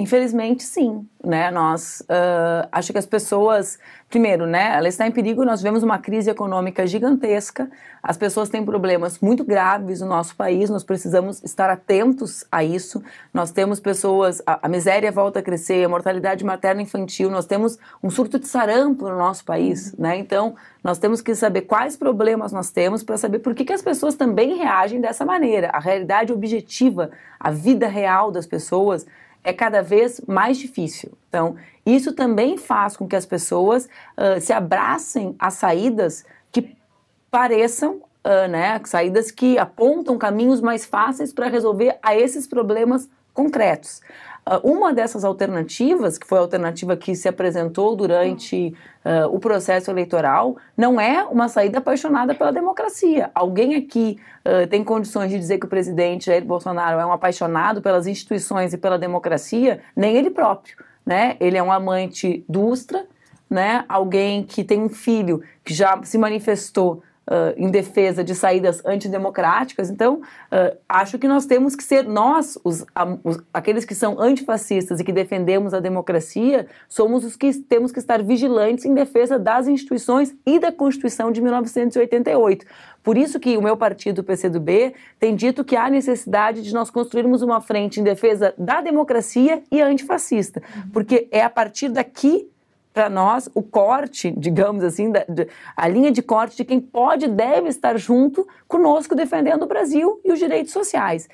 Infelizmente, sim, né? Nós uh, acho que as pessoas, primeiro, né? Ela está em perigo. Nós vemos uma crise econômica gigantesca. As pessoas têm problemas muito graves no nosso país. Nós precisamos estar atentos a isso. Nós temos pessoas, a, a miséria volta a crescer, a mortalidade materna infantil. Nós temos um surto de sarampo no nosso país, uhum. né? Então, nós temos que saber quais problemas nós temos para saber por que, que as pessoas também reagem dessa maneira. A realidade objetiva, a vida real das pessoas é cada vez mais difícil. Então, isso também faz com que as pessoas uh, se abracem a saídas que pareçam uh, né, saídas que apontam caminhos mais fáceis para resolver a esses problemas concretos. Ah, uma dessas alternativas, que foi a alternativa que se apresentou durante uh, o processo eleitoral, não é uma saída apaixonada pela democracia. Alguém aqui uh, tem condições de dizer que o presidente Jair Bolsonaro é um apaixonado pelas instituições e pela democracia? Nem ele próprio. Né? Ele é um amante do Ustra, né? alguém que tem um filho que já se manifestou uh, em defesa de saídas antidemocráticas. Então, uh, acho que nós temos que ser nós, os, a, os, aqueles que são antifascistas e que defendemos a democracia, somos os que temos que estar vigilantes em defesa das instituições e da Constituição de 1988. Por isso que o meu partido, o PCdoB, tem dito que há necessidade de nós construirmos uma frente em defesa da democracia e antifascista, uhum. porque é a partir daqui para nós o corte, digamos assim, da, de, a linha de corte de quem pode e deve estar junto conosco defendendo o Brasil e os direitos sociais.